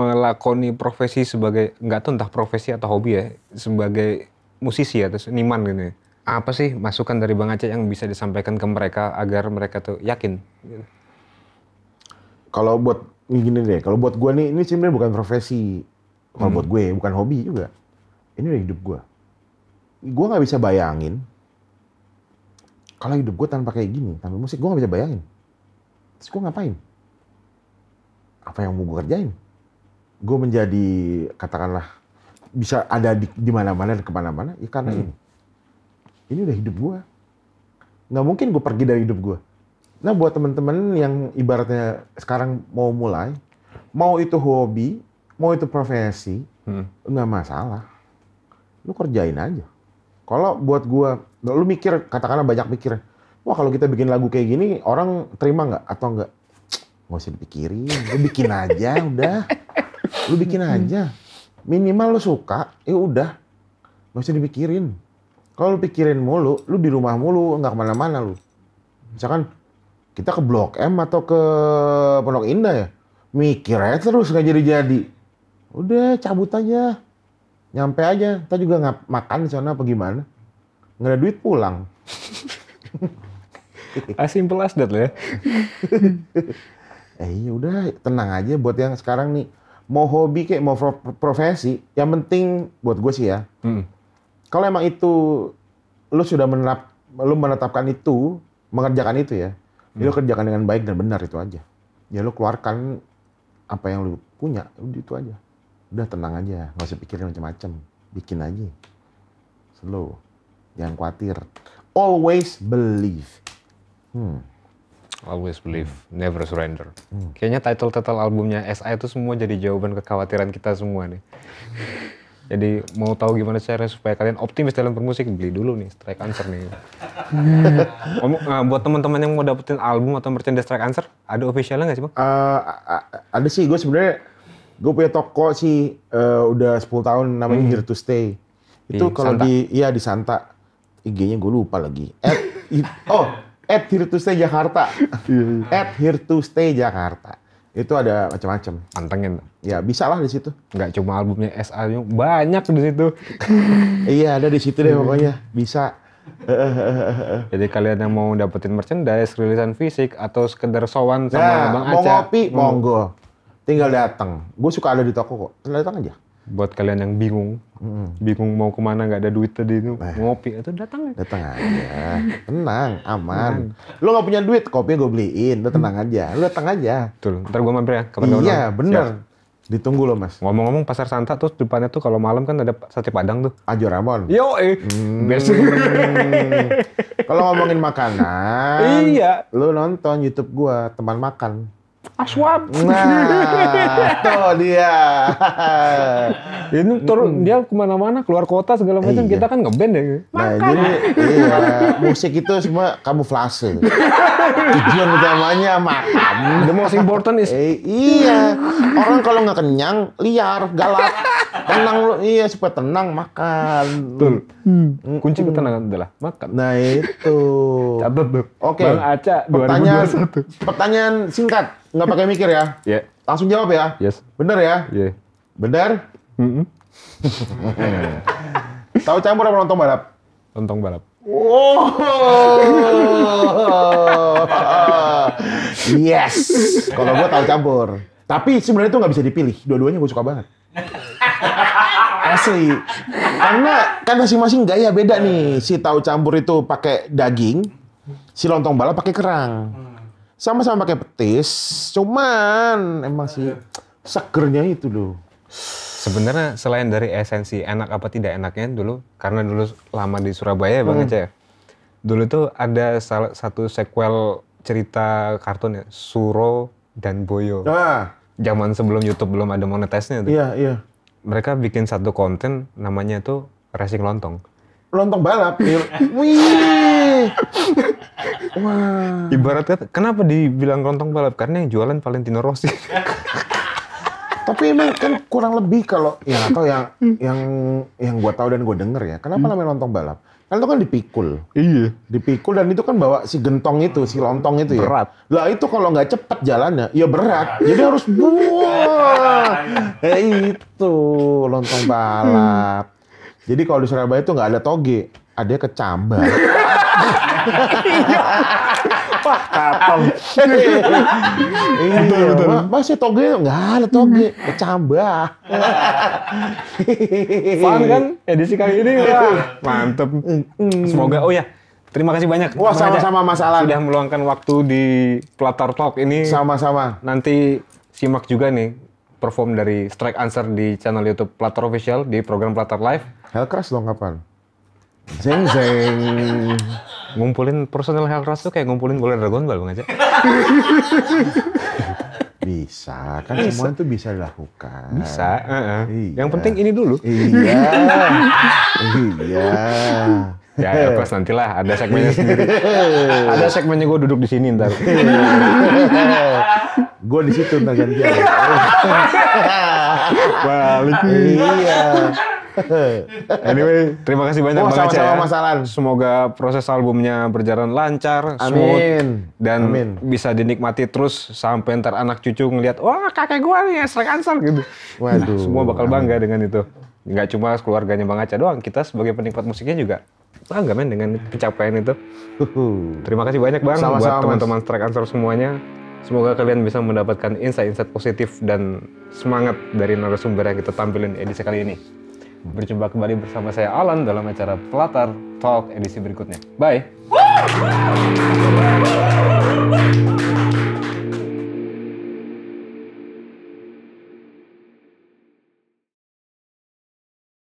melakoni profesi sebagai nggak tahu entah profesi atau hobi ya sebagai musisi atau seniman gitu ya. apa sih masukan dari Bang aceh yang bisa disampaikan ke mereka agar mereka tuh yakin kalau buat ini gini deh, kalau buat gue nih, ini sebenarnya bukan profesi. Kalau hmm. buat gue, bukan hobi juga. Ini udah hidup gue. Gue gak bisa bayangin kalau hidup gue tanpa kayak gini, tanpa musik, gue gak bisa bayangin. Terus gue ngapain? Apa yang mau gue kerjain? Gue menjadi katakanlah bisa ada di, di mana-mana dan kemana-mana, ya karena hmm. ini. Ini udah hidup gue. Gak mungkin gue pergi dari hidup gue Nah buat temen-temen yang ibaratnya sekarang mau mulai, mau itu hobi, mau itu profesi, hmm. masalah. Lu kerjain aja. Kalau buat gua, lu mikir, katakanlah banyak mikir, wah kalau kita bikin lagu kayak gini, orang terima nggak atau nggak? Nggak usah dipikirin, lu bikin aja udah. Lu bikin aja. Minimal lu suka, ya udah. Nggak usah dipikirin. Kalau lu pikirin mulu, lu di rumah mulu, nggak kemana-mana lu. Misalkan, kita ke Blok M atau ke Pondok Indah ya mikirnya terus nggak jadi-jadi udah cabut aja nyampe aja kita juga nggak makan di sana apa gimana nggak ada duit pulang as simple as that lah ya eh yaudah udah tenang aja buat yang sekarang nih mau hobi kayak mau profesi yang penting buat gue sih ya hmm. kalau emang itu lu sudah menerap lu menetapkan itu mengerjakan itu ya Ya lo hmm. kerjakan dengan baik dan benar itu aja. Ya lo keluarkan apa yang lo punya, ya itu aja. Udah tenang aja, nggak usah pikirin macam-macam. Bikin aja. Slow. Jangan khawatir. Always believe. Hmm. Always believe, hmm. never surrender. Hmm. Kayaknya title-title albumnya SI itu semua jadi jawaban kekhawatiran kita semua nih. Jadi mau tahu gimana caranya supaya kalian optimis dalam bermusik, beli dulu nih Strike Answer nih. Hmm. Om, nah, buat teman-teman yang mau dapetin album atau merchandise Strike Answer, ada officialnya nggak sih bang? Uh, ada sih, gue sebenarnya gue punya toko sih uh, udah 10 tahun namanya hmm. Here to Stay. Itu kalau di iya di Santa. IG-nya gue lupa lagi. At, oh, at Here to Stay Jakarta. Iya, iya. at Here to Stay Jakarta. Itu ada macam-macam. antengin, Ya bisa lah di situ. Nggak cuma albumnya SA, banyak di situ. iya ada di situ deh pokoknya. Bisa. Jadi kalian yang mau dapetin merchandise, rilisan fisik, atau sekedar sowan sama nah, Bang Aca. mau ngopi, monggo. Tinggal datang. Gue suka ada di toko kok. Tinggal datang aja buat kalian yang bingung, hmm. bingung mau kemana nggak ada duit tadi itu nah. ngopi itu datang aja. Datang aja, tenang, aman. Lo nggak punya duit, kopi gue beliin, lo tenang aja, lo datang aja. Betul, ntar gue mampir ya. Iya, bener. Siap. Ditunggu lo mas. Ngomong-ngomong pasar Santa tuh depannya tuh kalau malam kan ada sate padang tuh. Ajo Ramon. Yo eh. Hmm, kalau ngomongin makanan, iya. Lo nonton YouTube gue teman makan. Aswab. Nah, tuh dia. Ini turun dia kemana-mana, keluar kota segala macam. Iya. Kita kan ngeband ya. Gitu. Nah, Makan. jadi iya, musik itu semua kamuflase. Tujuan utamanya makan. The most important is. Eh, iya. Orang kalau nggak kenyang, liar, galak tenang lu iya supaya tenang makan betul hmm. hmm. kunci hmm. ketenangan adalah makan nah itu catat tuh oke okay. bang Aca pertanyaan pertanyaan singkat nggak pakai mikir ya yeah. langsung jawab ya yes benar ya yeah. bener mm -hmm. tahu campur apa lontong balap lontong balap Wow. Oh. yes. Kalau gue tahu campur. Tapi sebenarnya itu nggak bisa dipilih. Dua-duanya gue suka banget. Asli. Karena kan masing-masing gaya beda iya. nih. Si tahu campur itu pakai daging, si lontong balap pakai kerang. Hmm. Sama-sama pakai petis, cuman emang sih iya. segernya itu loh. Sebenarnya selain dari esensi enak apa tidak enaknya dulu, karena dulu lama di Surabaya hmm. Bang hmm. Dulu tuh ada salah satu sequel cerita kartun ya, Suro dan Boyo. Ah. Zaman sebelum YouTube belum ada monetisnya tuh. Iya, iya mereka bikin satu konten namanya tuh racing lontong. Lontong balap. Iya. Wih. Wah. Ibaratnya kenapa dibilang lontong balap? Karena yang jualan Valentino Rossi. Tapi emang kan kurang lebih kalau ya atau yang yang yang gue tahu dan gue denger ya. Kenapa hmm. namanya lontong balap? Kan itu kan dipikul. Iya. Dipikul dan itu kan bawa si gentong itu, si lontong itu ya. Berat. Lah itu kalau nggak cepet jalannya, ya berat. Jadi harus buah. Eh, ya itu, lontong balap. Jadi kalau di Surabaya itu nggak ada toge, ada kecambah. Iya. Wah, kapal. iya, iya betul, Masih ya toge enggak ada toge, kecambah. Hmm. Fun kan edisi kali ini. Iya. Wah, mantep. Hmm. Semoga oh ya Terima kasih banyak. Wah, sama-sama Mas Alan. Sudah meluangkan waktu di Platar Talk ini. Sama-sama. Nanti simak juga nih perform dari Strike Answer di channel YouTube Platar Official di program Platar Live. Hellcrash dong kapan? Zeng zeng. ngumpulin personal health tuh kayak ngumpulin bola dragon ball bang aja. bisa, kan bisa. semua itu bisa dilakukan. Bisa. Uh -uh. Iya. Yang penting ini dulu. Iya. iya. Ya, ya pas nantilah ada segmennya sendiri. ada segmennya gue duduk di sini ntar. gue di situ ntar gantian. Balik. Iya. anyway, terima kasih banyak oh, Bang sama -sama ya. Semoga proses albumnya berjalan lancar, Amin. smooth dan bisa dinikmati terus sampai ntar anak cucu ngeliat, "Wah, kakek gue nih sering answer gitu. Waduh. semua bakal bangga dengan itu. Gak cuma keluarganya Bang Aceh doang, kita sebagai penikmat musiknya juga bangga men dengan pencapaian itu. Uhuh. Terima kasih banyak Bang sama -sama, buat teman-teman Strike Answer semuanya. Semoga kalian bisa mendapatkan insight-insight positif dan semangat dari narasumber yang kita tampilin edisi kali ini. Berjumpa kembali bersama saya Alan dalam acara Pelatar Talk edisi berikutnya. Bye!